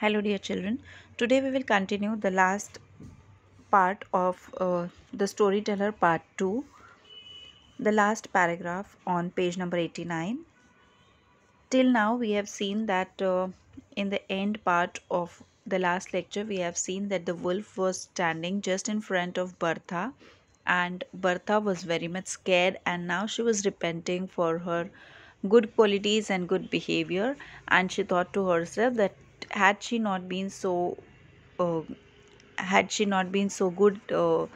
hello dear children today we will continue the last part of uh, the storyteller part 2 the last paragraph on page number 89 till now we have seen that uh, in the end part of the last lecture we have seen that the wolf was standing just in front of bertha and bertha was very much scared and now she was repenting for her good qualities and good behavior and she thought to herself that had she not been so uh, had she not been so good uh,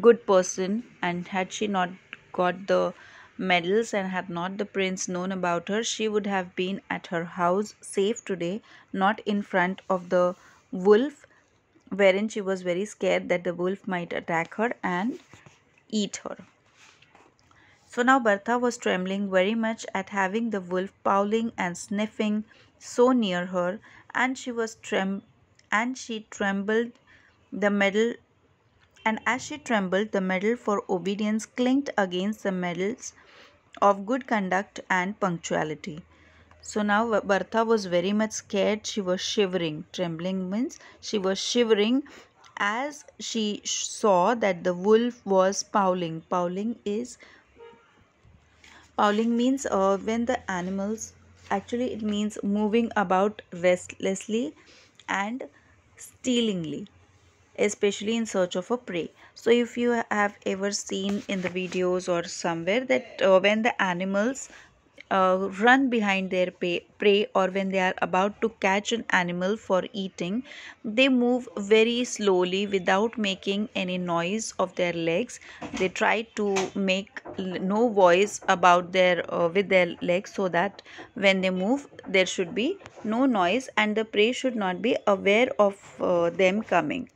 good person and had she not got the medals and had not the prince known about her she would have been at her house safe today not in front of the wolf wherein she was very scared that the wolf might attack her and eat her so now bertha was trembling very much at having the wolf prowling and sniffing so near her and she was trem and she trembled the medal and as she trembled the medal for obedience clinked against the medals of good conduct and punctuality so now bertha was very much scared she was shivering trembling means she was shivering as she saw that the wolf was prowling prowling is prowling means uh, when the animals actually it means moving about restlessly and stealingly especially in search of a prey so if you have ever seen in the videos or somewhere that uh, when the animals uh, run behind their prey or when they are about to catch an animal for eating they move very slowly without making any noise of their legs they try to make no voice about their uh, with their legs so that when they move there should be no noise and the prey should not be aware of uh, them coming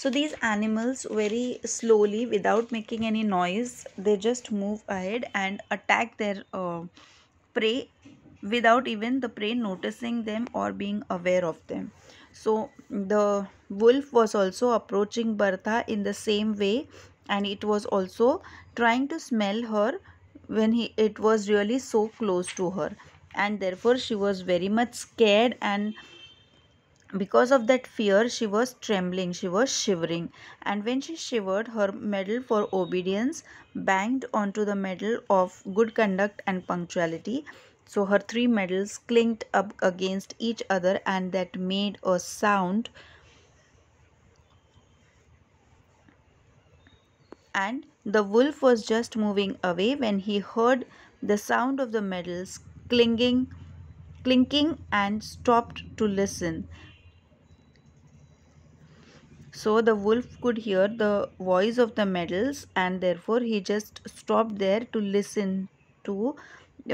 so these animals very slowly without making any noise they just move ahead and attack their uh, prey without even the prey noticing them or being aware of them so the wolf was also approaching bertha in the same way and it was also trying to smell her when he it was really so close to her and therefore she was very much scared and because of that fear she was trembling she was shivering and when she shivered her medal for obedience banged onto the medal of good conduct and punctuality so her three medals clinked up against each other and that made a sound and the wolf was just moving away when he heard the sound of the medals clinging clinking and stopped to listen so the wolf could hear the voice of the metals and therefore he just stopped there to listen to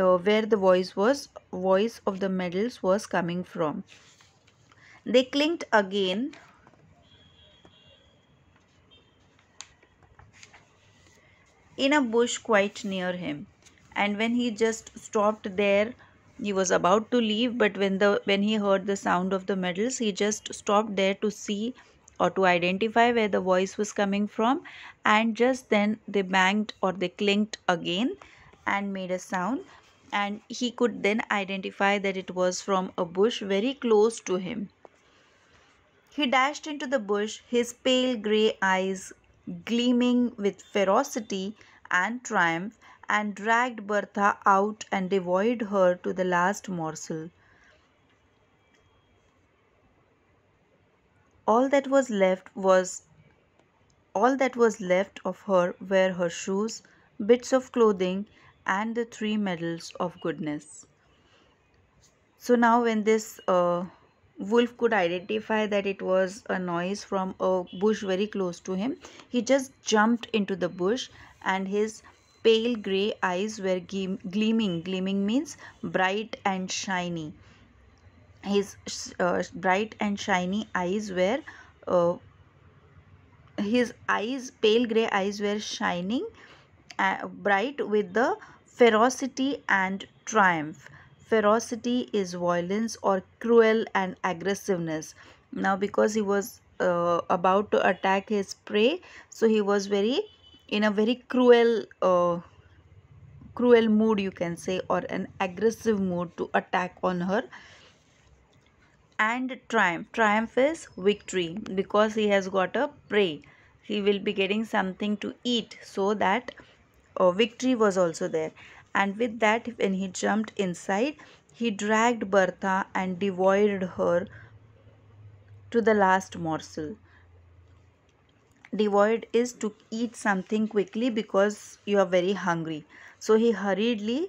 uh, where the voice was voice of the medals was coming from they clinked again in a bush quite near him and when he just stopped there he was about to leave but when the when he heard the sound of the medals he just stopped there to see or to identify where the voice was coming from and just then they banged or they clinked again and made a sound and he could then identify that it was from a bush very close to him. He dashed into the bush, his pale grey eyes gleaming with ferocity and triumph, and dragged Bertha out and devoured her to the last morsel. All that was left was all that was left of her were her shoes, bits of clothing, and the three medals of goodness. So now, when this uh, wolf could identify that it was a noise from a bush very close to him, he just jumped into the bush and his pale grey eyes were gleaming. Gleaming means bright and shiny his uh, bright and shiny eyes were uh, his eyes pale gray eyes were shining uh, bright with the ferocity and triumph ferocity is violence or cruel and aggressiveness now because he was uh, about to attack his prey so he was very in a very cruel uh, cruel mood you can say or an aggressive mood to attack on her and triumph triumph is victory because he has got a prey he will be getting something to eat so that a uh, victory was also there and with that when he jumped inside he dragged bertha and devoured her to the last morsel devoured is to eat something quickly because you are very hungry so he hurriedly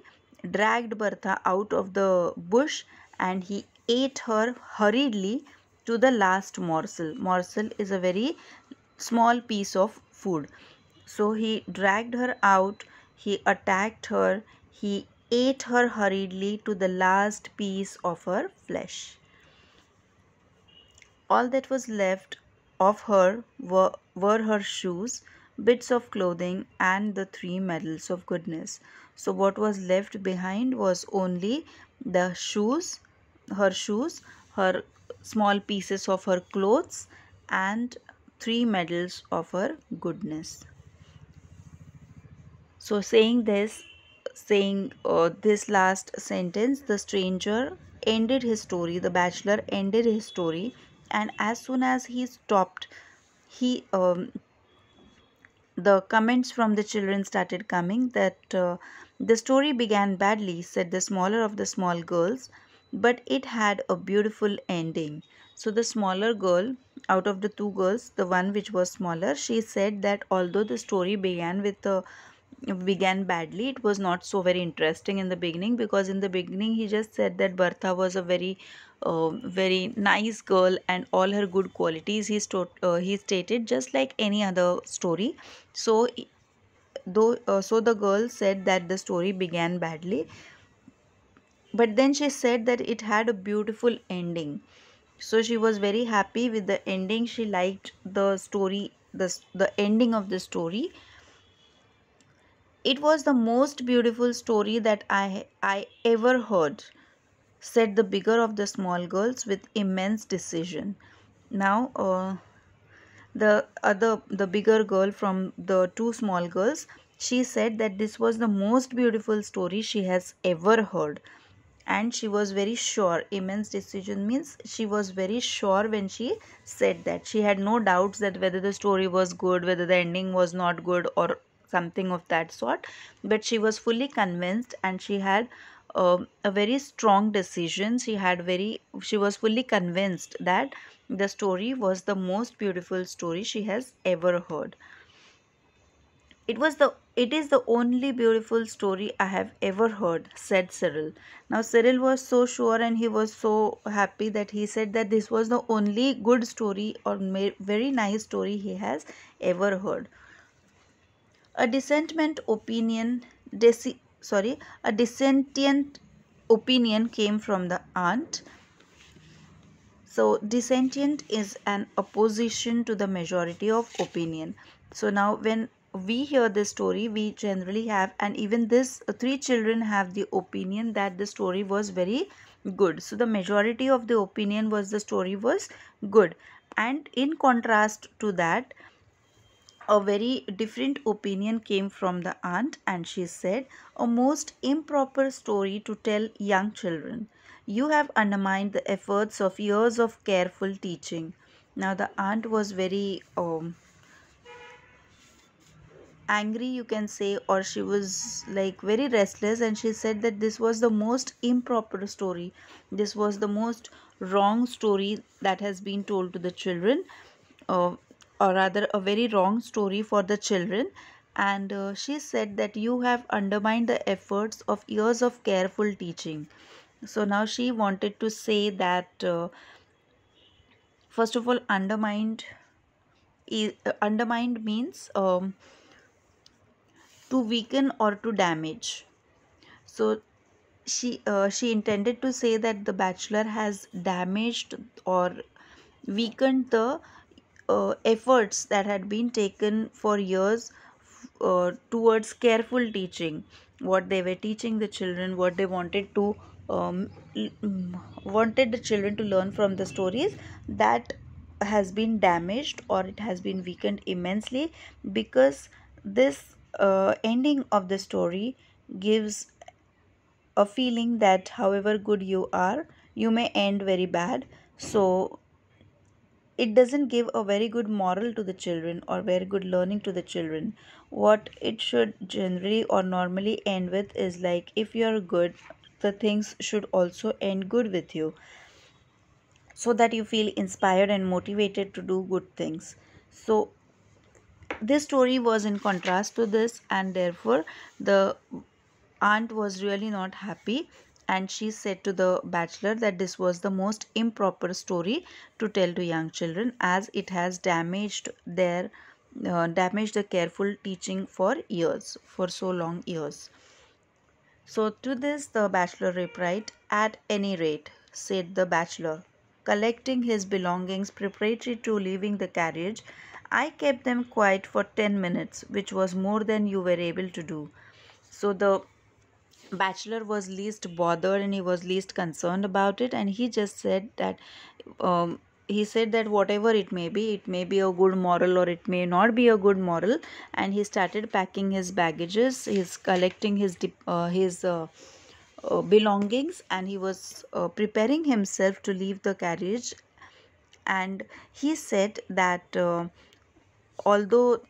dragged bertha out of the bush and he ate her hurriedly to the last morsel. Morsel is a very small piece of food. So he dragged her out, he attacked her, he ate her hurriedly to the last piece of her flesh. All that was left of her were, were her shoes, bits of clothing, and the three medals of goodness. So, what was left behind was only the shoes, her shoes, her small pieces of her clothes and three medals of her goodness. So saying this, saying uh, this last sentence, the stranger ended his story, the bachelor ended his story and as soon as he stopped, he um, the comments from the children started coming that uh, the story began badly, said the smaller of the small girls but it had a beautiful ending. So the smaller girl, out of the two girls, the one which was smaller, she said that although the story began with a began badly it was not so very interesting in the beginning because in the beginning he just said that bertha was a very uh, very nice girl and all her good qualities he, sto uh, he stated just like any other story so though uh, so the girl said that the story began badly but then she said that it had a beautiful ending so she was very happy with the ending she liked the story the, the ending of the story it was the most beautiful story that i i ever heard said the bigger of the small girls with immense decision now uh, the other the bigger girl from the two small girls she said that this was the most beautiful story she has ever heard and she was very sure immense decision means she was very sure when she said that she had no doubts that whether the story was good whether the ending was not good or something of that sort but she was fully convinced and she had uh, a very strong decision she had very she was fully convinced that the story was the most beautiful story she has ever heard it was the it is the only beautiful story I have ever heard, said Cyril. Now Cyril was so sure and he was so happy that he said that this was the only good story or very nice story he has ever heard. A dissentment opinion, desi, sorry, a dissentient opinion came from the aunt. So dissentient is an opposition to the majority of opinion. So now when we hear this story we generally have and even this uh, three children have the opinion that the story was very good so the majority of the opinion was the story was good and in contrast to that a very different opinion came from the aunt and she said a most improper story to tell young children you have undermined the efforts of years of careful teaching now the aunt was very um, angry you can say or she was like very restless and she said that this was the most improper story this was the most wrong story that has been told to the children uh, or rather a very wrong story for the children and uh, she said that you have undermined the efforts of years of careful teaching so now she wanted to say that uh, first of all undermined uh, undermined means um, to weaken or to damage. So she uh, she intended to say that the bachelor has damaged or weakened the uh, efforts that had been taken for years uh, towards careful teaching what they were teaching the children what they wanted to um, wanted the children to learn from the stories that has been damaged or it has been weakened immensely because this uh, ending of the story gives a feeling that however good you are you may end very bad so it doesn't give a very good moral to the children or very good learning to the children what it should generally or normally end with is like if you are good the things should also end good with you so that you feel inspired and motivated to do good things so this story was in contrast to this and therefore the aunt was really not happy and she said to the bachelor that this was the most improper story to tell to young children as it has damaged their uh, damaged the careful teaching for years for so long years so to this the bachelor replied at any rate said the bachelor collecting his belongings preparatory to leaving the carriage I kept them quiet for 10 minutes, which was more than you were able to do. So the bachelor was least bothered and he was least concerned about it and he just said that um, he said that whatever it may be it may be a good moral or it may not be a good moral and he started packing his baggages he's collecting his uh, his uh, uh, belongings and he was uh, preparing himself to leave the carriage and he said that uh, although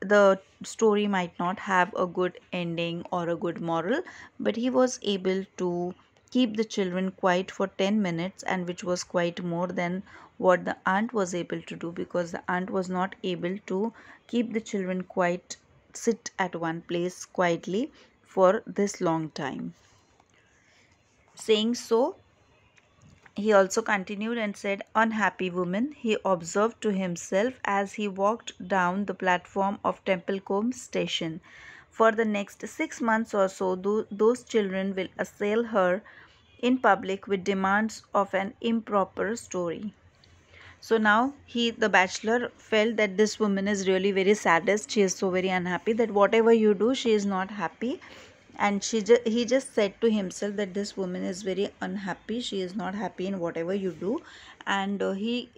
the story might not have a good ending or a good moral but he was able to keep the children quiet for 10 minutes and which was quite more than what the aunt was able to do because the aunt was not able to keep the children quiet sit at one place quietly for this long time saying so he also continued and said, Unhappy woman, he observed to himself as he walked down the platform of Templecombe station. For the next six months or so, those children will assail her in public with demands of an improper story. So now he, the bachelor, felt that this woman is really very saddest. She is so very unhappy that whatever you do, she is not happy and she ju- he just said to himself that this woman is very unhappy she is not happy in whatever you do and uh, he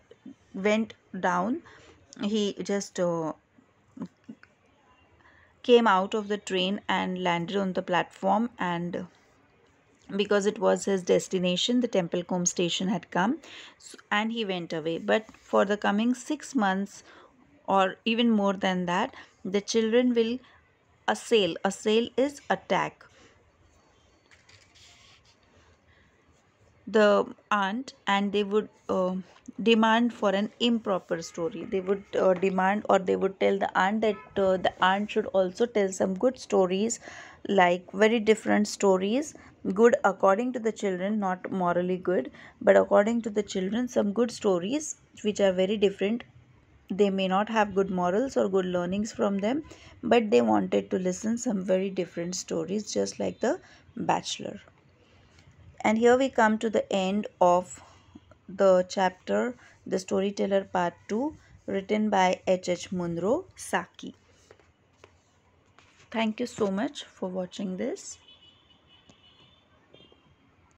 went down he just uh, came out of the train and landed on the platform and because it was his destination the templecombe station had come so, and he went away but for the coming 6 months or even more than that the children will assail assail is attack the aunt and they would uh, demand for an improper story they would uh, demand or they would tell the aunt that uh, the aunt should also tell some good stories like very different stories good according to the children not morally good but according to the children some good stories which are very different they may not have good morals or good learnings from them but they wanted to listen some very different stories just like the bachelor and here we come to the end of the chapter the storyteller part 2 written by H. H. munro saki thank you so much for watching this